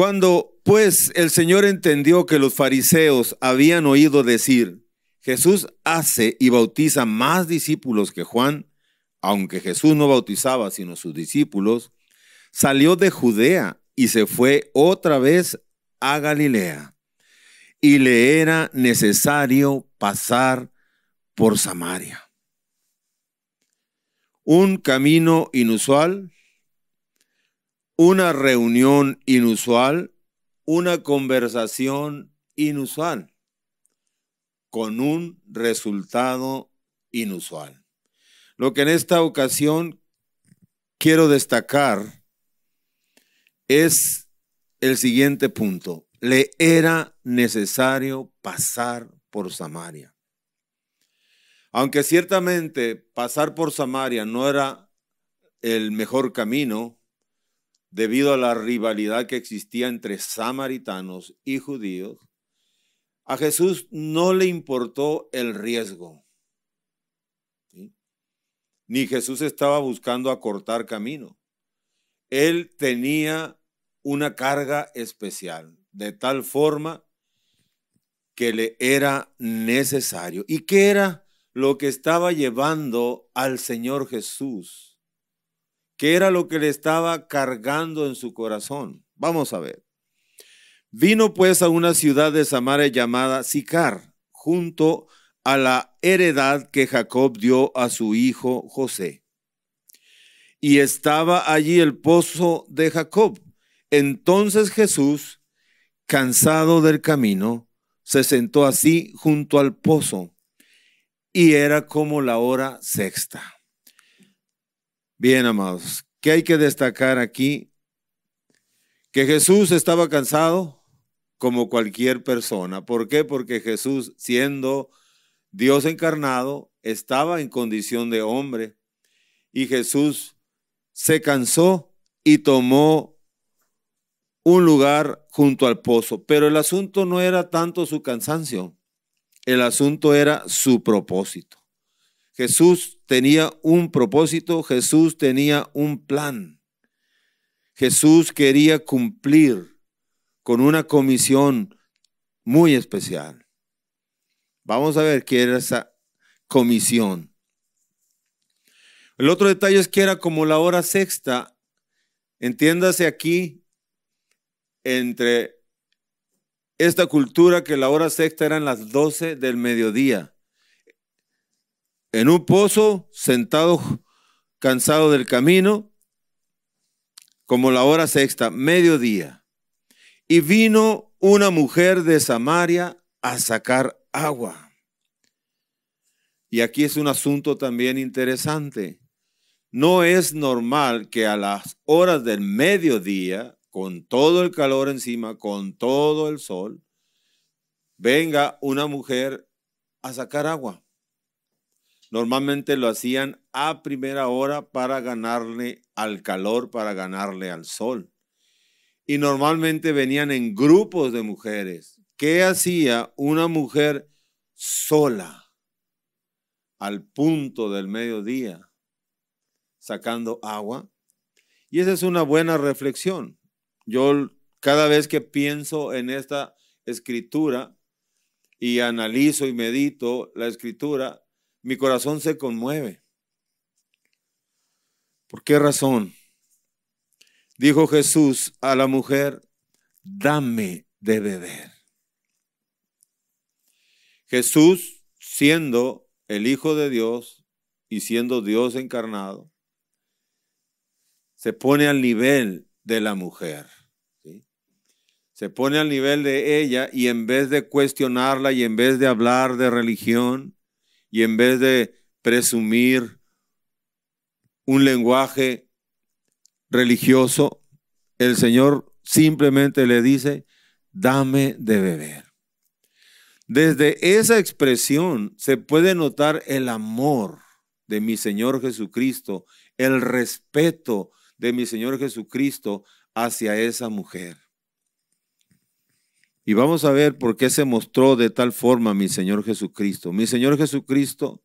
Cuando pues el Señor entendió que los fariseos habían oído decir, Jesús hace y bautiza más discípulos que Juan, aunque Jesús no bautizaba sino sus discípulos, salió de Judea y se fue otra vez a Galilea. Y le era necesario pasar por Samaria. Un camino inusual, una reunión inusual, una conversación inusual, con un resultado inusual. Lo que en esta ocasión quiero destacar es el siguiente punto. Le era necesario pasar por Samaria. Aunque ciertamente pasar por Samaria no era el mejor camino, debido a la rivalidad que existía entre samaritanos y judíos, a Jesús no le importó el riesgo. Ni Jesús estaba buscando acortar camino. Él tenía una carga especial, de tal forma que le era necesario. ¿Y qué era lo que estaba llevando al Señor Jesús? que era lo que le estaba cargando en su corazón? Vamos a ver. Vino pues a una ciudad de Samaria llamada Sicar, junto a la heredad que Jacob dio a su hijo José. Y estaba allí el pozo de Jacob. Entonces Jesús, cansado del camino, se sentó así junto al pozo y era como la hora sexta. Bien, amados, ¿qué hay que destacar aquí? Que Jesús estaba cansado como cualquier persona. ¿Por qué? Porque Jesús, siendo Dios encarnado, estaba en condición de hombre. Y Jesús se cansó y tomó un lugar junto al pozo. Pero el asunto no era tanto su cansancio, el asunto era su propósito. Jesús tenía un propósito, Jesús tenía un plan. Jesús quería cumplir con una comisión muy especial. Vamos a ver qué era esa comisión. El otro detalle es que era como la hora sexta. Entiéndase aquí entre esta cultura que la hora sexta eran las 12 del mediodía en un pozo, sentado, cansado del camino, como la hora sexta, mediodía. Y vino una mujer de Samaria a sacar agua. Y aquí es un asunto también interesante. No es normal que a las horas del mediodía, con todo el calor encima, con todo el sol, venga una mujer a sacar agua. Normalmente lo hacían a primera hora para ganarle al calor, para ganarle al sol. Y normalmente venían en grupos de mujeres. ¿Qué hacía una mujer sola al punto del mediodía sacando agua? Y esa es una buena reflexión. Yo cada vez que pienso en esta escritura y analizo y medito la escritura, mi corazón se conmueve. ¿Por qué razón? Dijo Jesús a la mujer, dame de beber. Jesús, siendo el Hijo de Dios y siendo Dios encarnado, se pone al nivel de la mujer. Se pone al nivel de ella y en vez de cuestionarla y en vez de hablar de religión, y en vez de presumir un lenguaje religioso, el Señor simplemente le dice, dame de beber. Desde esa expresión se puede notar el amor de mi Señor Jesucristo, el respeto de mi Señor Jesucristo hacia esa mujer. Y vamos a ver por qué se mostró de tal forma mi Señor Jesucristo. Mi Señor Jesucristo,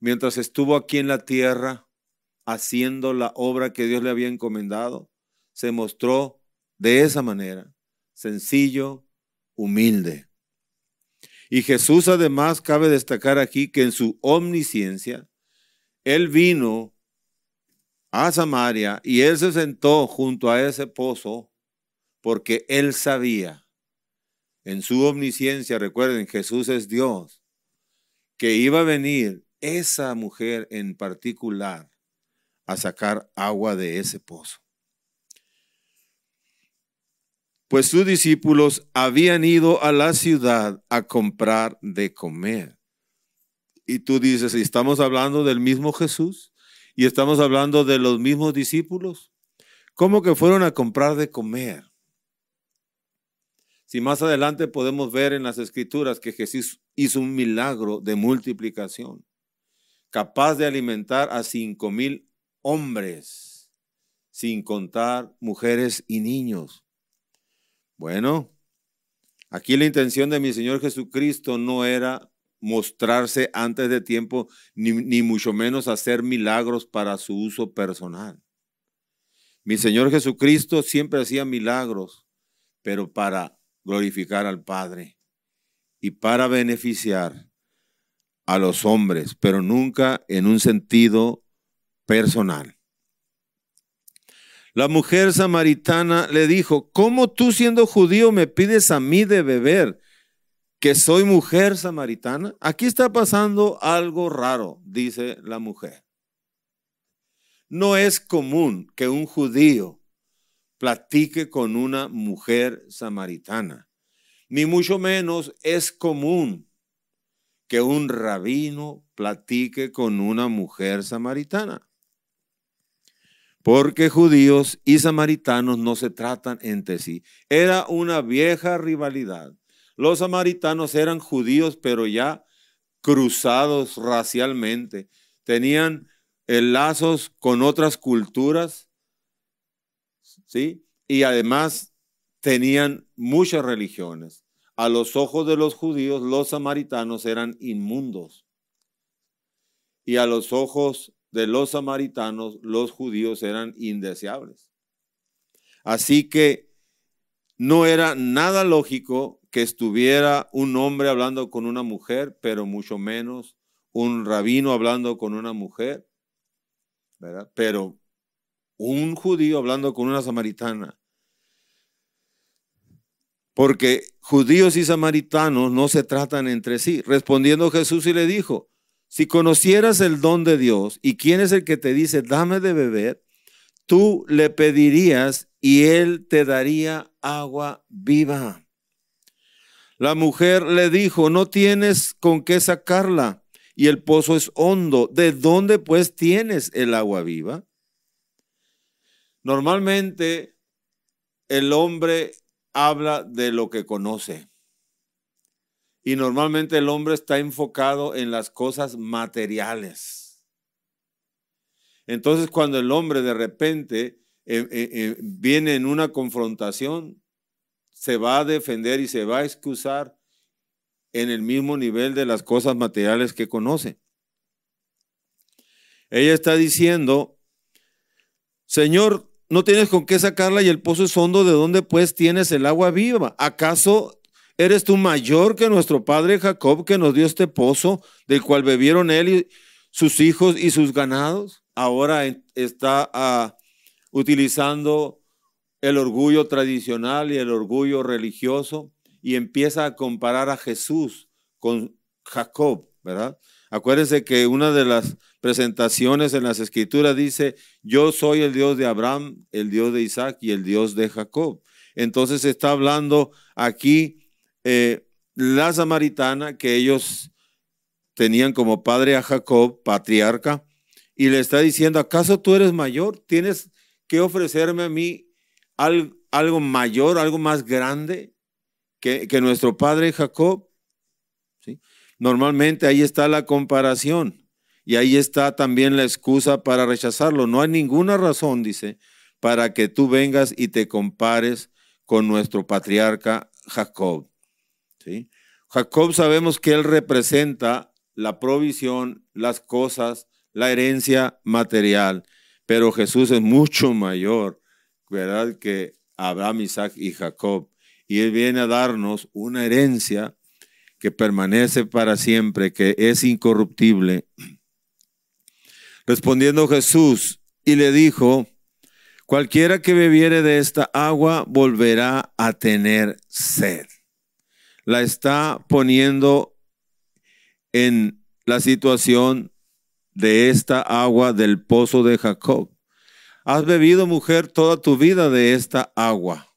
mientras estuvo aquí en la tierra haciendo la obra que Dios le había encomendado, se mostró de esa manera, sencillo, humilde. Y Jesús además cabe destacar aquí que en su omnisciencia, Él vino a Samaria y Él se sentó junto a ese pozo porque Él sabía en su omnisciencia, recuerden, Jesús es Dios, que iba a venir esa mujer en particular a sacar agua de ese pozo. Pues sus discípulos habían ido a la ciudad a comprar de comer. Y tú dices, ¿estamos hablando del mismo Jesús? ¿Y estamos hablando de los mismos discípulos? ¿Cómo que fueron a comprar de comer? Si más adelante podemos ver en las escrituras que Jesús hizo un milagro de multiplicación, capaz de alimentar a cinco mil hombres, sin contar mujeres y niños. Bueno, aquí la intención de mi Señor Jesucristo no era mostrarse antes de tiempo, ni, ni, mucho menos hacer milagros para su uso personal. Mi Señor Jesucristo siempre hacía milagros, pero para glorificar al Padre y para beneficiar a los hombres, pero nunca en un sentido personal. La mujer samaritana le dijo, ¿cómo tú siendo judío me pides a mí de beber, que soy mujer samaritana? Aquí está pasando algo raro, dice la mujer. No es común que un judío platique con una mujer samaritana. Ni mucho menos es común que un rabino platique con una mujer samaritana. Porque judíos y samaritanos no se tratan entre sí. Era una vieja rivalidad. Los samaritanos eran judíos, pero ya cruzados racialmente. Tenían eh, lazos con otras culturas y además tenían muchas religiones. A los ojos de los judíos, los samaritanos eran inmundos. Y a los ojos de los samaritanos, los judíos eran indeseables. Así que no era nada lógico que estuviera un hombre hablando con una mujer, pero mucho menos un rabino hablando con una mujer, ¿verdad? Pero un judío hablando con una samaritana. Porque judíos y samaritanos no se tratan entre sí. Respondiendo Jesús y le dijo, si conocieras el don de Dios y quién es el que te dice, dame de beber, tú le pedirías y él te daría agua viva. La mujer le dijo, no tienes con qué sacarla y el pozo es hondo. ¿De dónde pues tienes el agua viva? Normalmente el hombre habla de lo que conoce. Y normalmente el hombre está enfocado en las cosas materiales. Entonces cuando el hombre de repente eh, eh, eh, viene en una confrontación, se va a defender y se va a excusar en el mismo nivel de las cosas materiales que conoce. Ella está diciendo, Señor, no tienes con qué sacarla y el pozo es hondo, ¿de dónde pues tienes el agua viva? ¿Acaso eres tú mayor que nuestro padre Jacob que nos dio este pozo del cual bebieron él y sus hijos y sus ganados? Ahora está ah, utilizando el orgullo tradicional y el orgullo religioso y empieza a comparar a Jesús con Jacob, ¿verdad? Acuérdense que una de las presentaciones en las escrituras dice, yo soy el Dios de Abraham, el Dios de Isaac y el Dios de Jacob. Entonces está hablando aquí eh, la samaritana que ellos tenían como padre a Jacob, patriarca, y le está diciendo, ¿acaso tú eres mayor? ¿Tienes que ofrecerme a mí algo, mayor, algo más grande que nuestro padre Jacob? Normalmente ahí está la comparación y ahí está también la excusa para rechazarlo. No hay ninguna razón, dice, para que tú vengas y te compares con nuestro patriarca Jacob. Jacob sabemos que él representa la provisión, las cosas, la herencia material, pero Jesús es mucho mayor, ¿verdad? Que Abraham, Isaac y Jacob. Y él viene a darnos una herencia que permanece para siempre, que es incorruptible. Respondiendo Jesús y le dijo, cualquiera que bebiere de esta agua volverá a tener sed. La está poniendo en la situación de esta agua del pozo de Jacob. Has bebido, mujer, toda tu vida de esta agua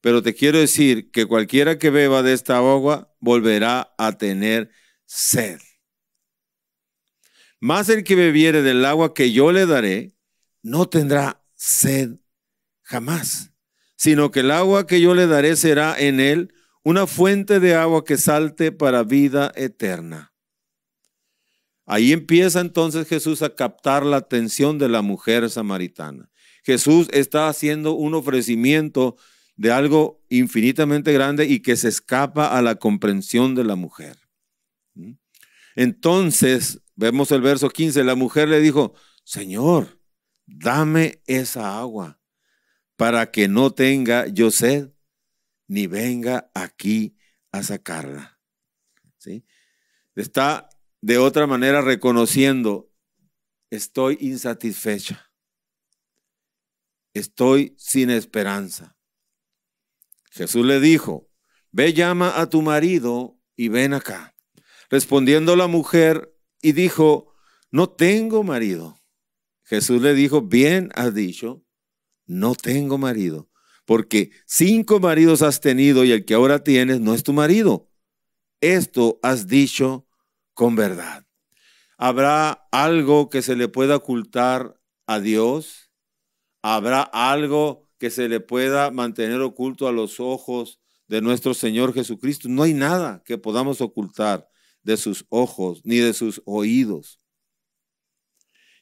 pero te quiero decir que cualquiera que beba de esta agua volverá a tener sed. Más el que bebiere del agua que yo le daré, no tendrá sed jamás, sino que el agua que yo le daré será en él una fuente de agua que salte para vida eterna. Ahí empieza entonces Jesús a captar la atención de la mujer samaritana. Jesús está haciendo un ofrecimiento de algo infinitamente grande y que se escapa a la comprensión de la mujer. ¿Mm? Entonces, vemos el verso 15, la mujer le dijo, Señor, dame esa agua para que no tenga yo sed ni venga aquí a sacarla. Está de otra manera reconociendo, estoy insatisfecha, estoy sin esperanza. Jesús le dijo, ve llama a tu marido y ven acá. Respondiendo la mujer y dijo, no tengo marido. Jesús le dijo, bien has dicho, no tengo marido, porque cinco maridos has tenido y el que ahora tienes no es tu marido. Esto has dicho con verdad. ¿Habrá algo que se le pueda ocultar a Dios? ¿Habrá algo que se le pueda mantener oculto a los ojos de nuestro Señor Jesucristo. No hay nada que podamos ocultar de sus ojos ni de sus oídos.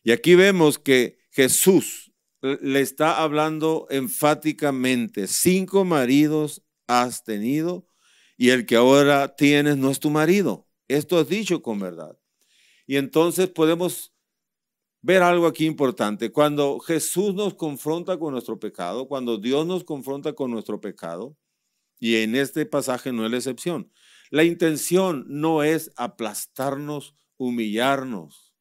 Y aquí vemos que Jesús le está hablando enfáticamente, cinco maridos has tenido y el que ahora tienes no es tu marido. Esto has dicho con verdad. Y entonces podemos ver algo aquí importante. Cuando Jesús nos confronta con nuestro pecado, cuando Dios nos confronta con nuestro pecado, y en este pasaje no es la excepción, la intención no es aplastarnos, humillarnos.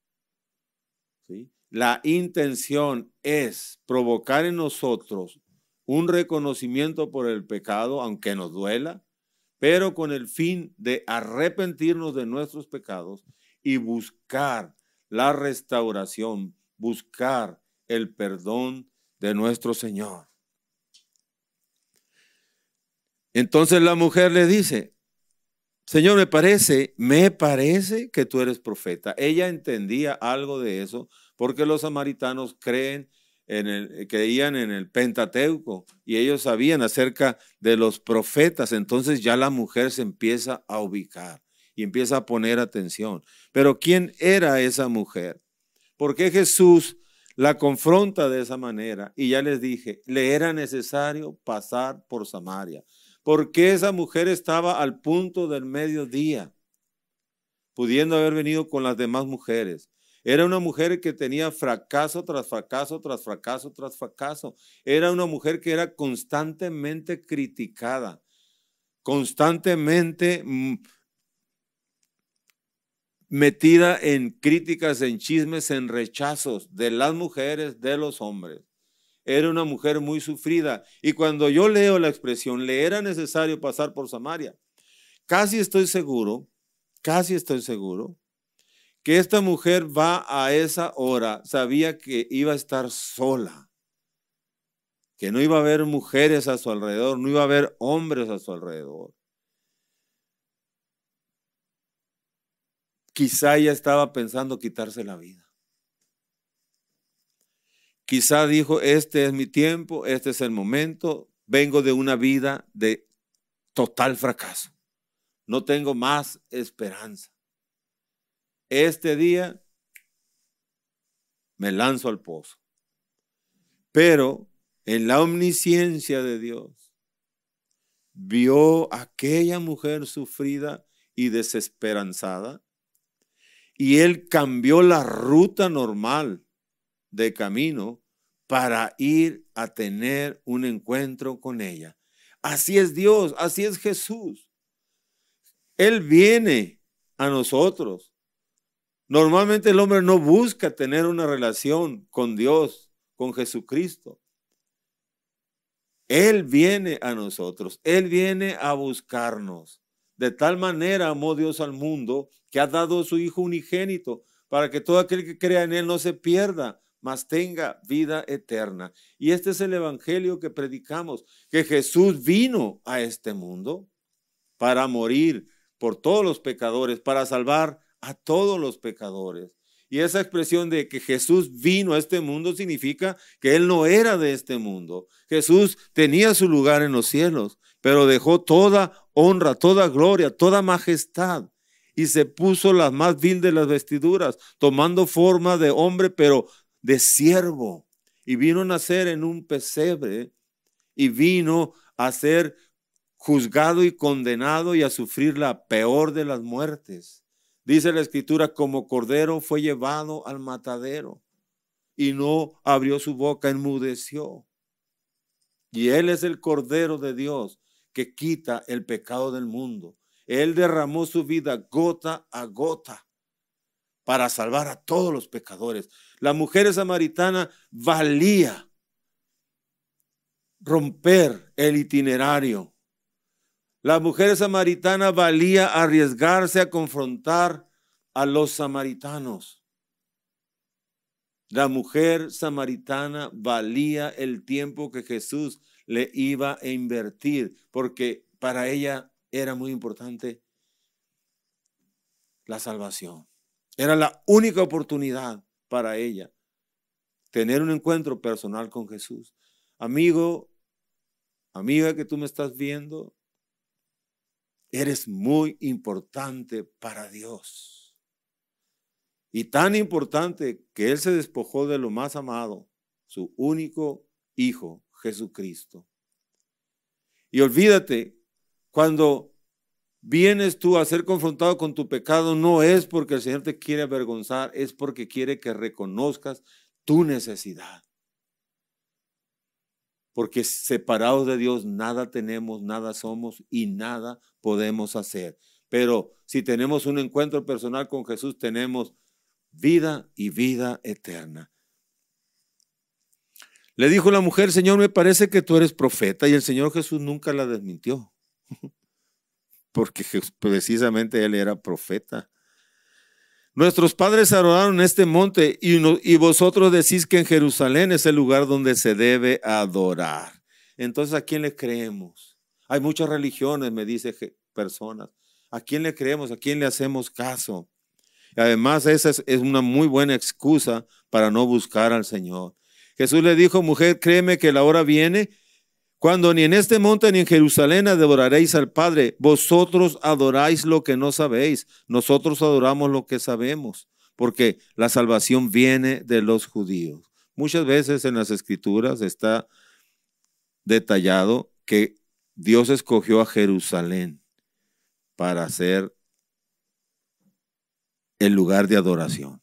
¿sí? La intención es provocar en nosotros un reconocimiento por el pecado, aunque nos duela, pero con el fin de arrepentirnos de nuestros pecados y buscar la restauración, buscar el perdón de nuestro Señor. Entonces la mujer le dice, Señor, me parece, me parece que tú eres profeta. Ella entendía algo de eso porque los samaritanos creen en el, creían en el Pentateuco y ellos sabían acerca de los profetas. Entonces ya la mujer se empieza a ubicar y empieza a poner atención. Pero ¿quién era esa mujer? ¿Por qué Jesús la confronta de esa manera? Y ya les dije, le era necesario pasar por Samaria. porque esa mujer estaba al punto del mediodía, pudiendo haber venido con las demás mujeres? Era una mujer que tenía fracaso tras fracaso, tras fracaso, tras fracaso. Era una mujer que era constantemente criticada, constantemente mm, metida en críticas, en chismes, en rechazos de las mujeres, de los hombres. Era una mujer muy sufrida. Y cuando yo leo la expresión, le era necesario pasar por Samaria, casi estoy seguro, casi estoy seguro, que esta mujer va a esa hora, sabía que iba a estar sola, que no iba a haber mujeres a su alrededor, no iba a haber hombres a su alrededor. Quizá ya estaba pensando quitarse la vida. Quizá dijo, este es mi tiempo, este es el momento, vengo de una vida de total fracaso. No tengo más esperanza. Este día me lanzo al pozo. Pero en la omnisciencia de Dios, vio aquella mujer sufrida y desesperanzada y él cambió la ruta normal de camino para ir a tener un encuentro con ella. Así es Dios, así es Jesús. Él viene a nosotros. Normalmente el hombre no busca tener una relación con Dios, con Jesucristo. Él viene a nosotros, Él viene a buscarnos. De tal manera amó Dios al mundo que ha dado a su Hijo unigénito para que todo aquel que crea en Él no se pierda, mas tenga vida eterna. Y este es el Evangelio que predicamos, que Jesús vino a este mundo para morir por todos los pecadores, para salvar a todos los pecadores. Y esa expresión de que Jesús vino a este mundo significa que Él no era de este mundo. Jesús tenía su lugar en los cielos, pero dejó toda honra, toda gloria, toda majestad. Y se puso las más vil de las vestiduras, tomando forma de hombre, pero de siervo. Y vino a nacer en un pesebre y vino a ser juzgado y condenado y a sufrir la peor de las muertes Dice la escritura, como cordero fue llevado al matadero y no abrió su boca, enmudeció. Y Él es el cordero de Dios que quita el pecado del mundo. Él derramó su vida gota a gota para salvar a todos los pecadores. La mujer samaritana valía romper el itinerario la mujer samaritana valía arriesgarse a confrontar a los samaritanos. La mujer samaritana valía el tiempo que Jesús le iba a invertir, porque para ella era muy importante la salvación. Era la única oportunidad para ella tener un encuentro personal con Jesús. Amigo, amiga que tú me estás viendo, Eres muy importante para Dios. Y tan importante que Él se despojó de lo más amado, su único Hijo, Jesucristo. Y olvídate, cuando vienes tú a ser confrontado con tu pecado, no es porque el Señor te quiere avergonzar, es porque quiere que reconozcas tu necesidad porque separados de Dios nada tenemos, nada somos y nada podemos hacer. Pero si tenemos un encuentro personal con Jesús, tenemos vida y vida eterna. Le dijo la mujer, Señor, me parece que tú eres profeta y el Señor Jesús nunca la desmintió, porque precisamente él era profeta. Nuestros padres adoraron este monte y, vosotros decís que en Jerusalén es el lugar donde se debe adorar. Entonces, ¿a quién le creemos? Hay muchas religiones, me dice personas. ¿A quién le creemos? ¿A quién le hacemos caso? Y además, esa es una muy buena excusa para no buscar al Señor. Jesús le dijo, mujer, créeme que la hora viene cuando ni en este monte ni en Jerusalén adoraréis al Padre, vosotros adoráis lo que no sabéis, nosotros adoramos lo que sabemos, porque la salvación viene de los judíos. Muchas veces en las escrituras está detallado que Dios escogió a Jerusalén para ser el lugar de adoración.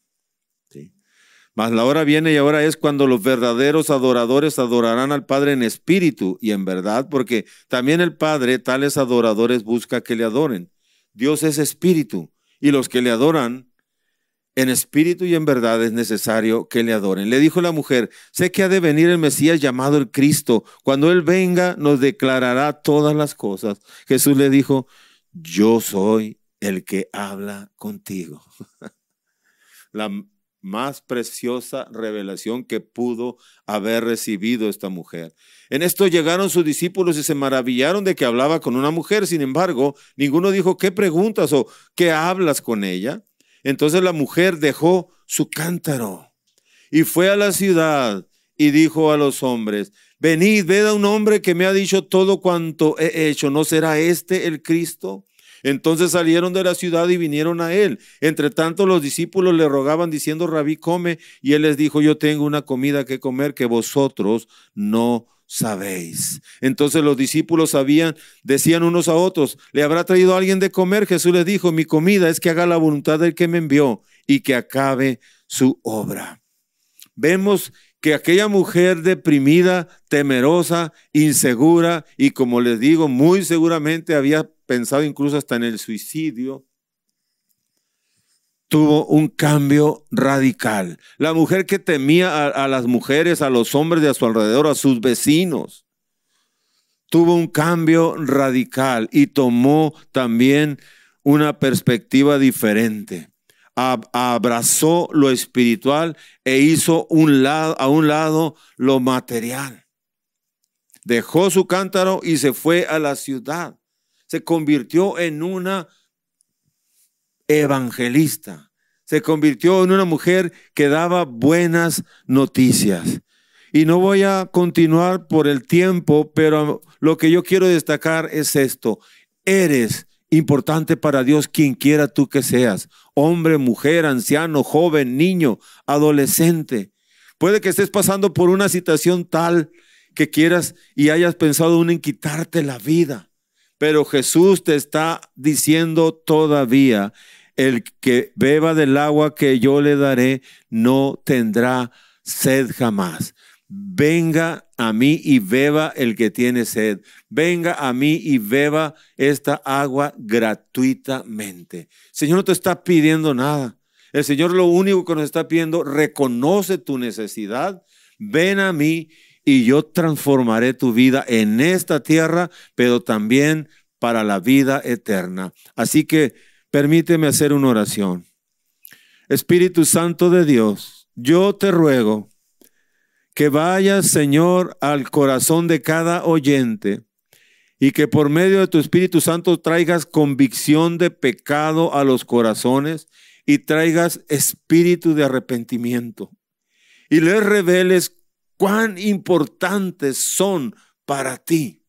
Mas la hora viene y ahora es cuando los verdaderos adoradores adorarán al Padre en espíritu y en verdad, porque también el Padre tales adoradores busca que le adoren. Dios es espíritu y los que le adoran en espíritu y en verdad es necesario que le adoren. Le dijo la mujer, sé que ha de venir el Mesías llamado el Cristo. Cuando Él venga nos declarará todas las cosas. Jesús le dijo, yo soy el que habla contigo. la, más preciosa revelación que pudo haber recibido esta mujer. En esto llegaron sus discípulos y se maravillaron de que hablaba con una mujer. Sin embargo, ninguno dijo, ¿qué preguntas o qué hablas con ella? Entonces la mujer dejó su cántaro y fue a la ciudad y dijo a los hombres, venid, ved a un hombre que me ha dicho todo cuanto he hecho. ¿No será este el Cristo? Entonces salieron de la ciudad y vinieron a él. Entre tanto los discípulos le rogaban diciendo, rabí, come. Y él les dijo, yo tengo una comida que comer que vosotros no sabéis. Entonces los discípulos sabían, decían unos a otros, ¿le habrá traído alguien de comer? Jesús les dijo, mi comida es que haga la voluntad del que me envió y que acabe su obra. Vemos que aquella mujer deprimida, temerosa, insegura y como les digo, muy seguramente había pensado incluso hasta en el suicidio, tuvo un cambio radical. La mujer que temía a, a, las mujeres, a los hombres de a su alrededor, a sus vecinos, tuvo un cambio radical y tomó también una perspectiva diferente abrazó lo espiritual e hizo un lado, a un lado lo material. Dejó su cántaro y se fue a la ciudad. Se convirtió en una evangelista. Se convirtió en una mujer que daba buenas noticias. Y no voy a continuar por el tiempo, pero lo que yo quiero destacar es esto. Eres importante para Dios quien quiera tú que seas, hombre, mujer, anciano, joven, niño, adolescente. Puede que estés pasando por una situación tal que quieras y hayas pensado en quitarte la vida, pero Jesús te está diciendo todavía, el que beba del agua que yo le daré no tendrá sed jamás. Venga a mí y beba el que tiene sed. Venga a mí y beba esta agua gratuitamente. Señor no te está pidiendo nada. El Señor lo único que nos está pidiendo, reconoce tu necesidad, ven a mí y yo transformaré tu vida en esta tierra, pero también para la vida eterna. Así que permíteme hacer una oración. Espíritu Santo de Dios, yo te ruego que vayas, Señor, al corazón de cada oyente y que por medio de tu Espíritu Santo traigas convicción de pecado a los corazones y traigas espíritu de arrepentimiento y les reveles cuán importantes son para ti.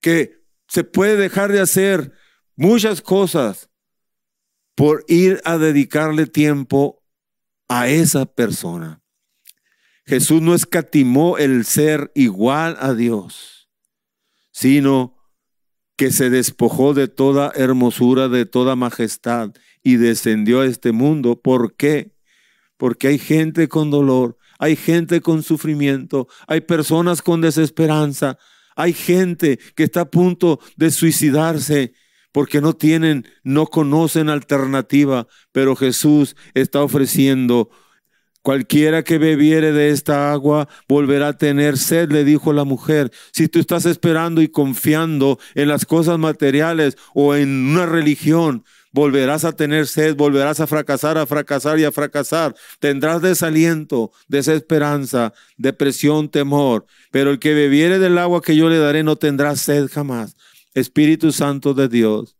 Que se puede dejar de hacer muchas cosas por ir a dedicarle tiempo a esa persona. Jesús no escatimó el ser igual a Dios, sino que se despojó de toda hermosura, de toda majestad y descendió a este mundo. ¿Por qué? Porque hay gente con dolor, hay gente con sufrimiento, hay personas con desesperanza, hay gente que está a punto de suicidarse porque no tienen, no conocen alternativa, pero Jesús está ofreciendo Cualquiera que bebiere de esta agua volverá a tener sed, le dijo la mujer. Si tú estás esperando y confiando en las cosas materiales o en una religión, volverás a tener sed, volverás a fracasar, a fracasar y a fracasar. Tendrás desaliento, desesperanza, depresión, temor. Pero el que bebiere del agua que yo le daré no tendrá sed jamás. Espíritu Santo de Dios,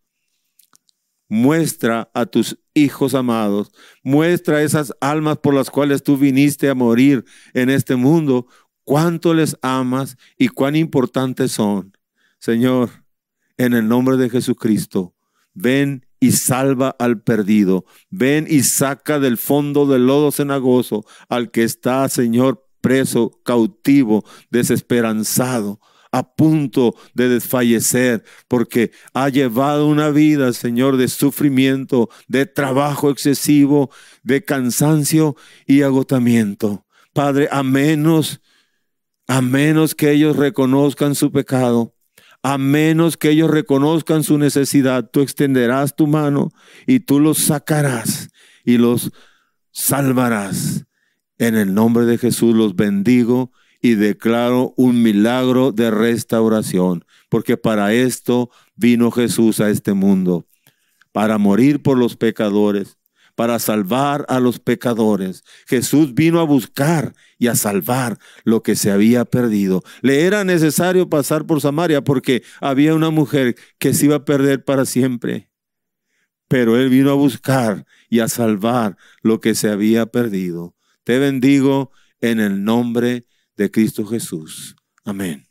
muestra a tus hijos amados, muestra esas almas por las cuales tú viniste a morir en este mundo, cuánto les amas y cuán importantes son. Señor, en el nombre de Jesucristo, ven y salva al perdido, ven y saca del fondo del lodo cenagoso al que está, Señor, preso, cautivo, desesperanzado a punto de desfallecer porque ha llevado una vida, Señor, de sufrimiento, de trabajo excesivo, de cansancio y agotamiento. Padre, a menos, a menos que ellos reconozcan su pecado, a menos que ellos reconozcan su necesidad, tú extenderás tu mano y tú los sacarás y los salvarás. En el nombre de Jesús los bendigo y declaro un milagro de restauración, porque para esto vino Jesús a este mundo, para morir por los pecadores, para salvar a los pecadores. Jesús vino a buscar y a salvar lo que se había perdido. Le era necesario pasar por Samaria porque había una mujer que se iba a perder para siempre. Pero Él vino a buscar y a salvar lo que se había perdido. Te bendigo en el nombre de de Cristo Jesús. Amén.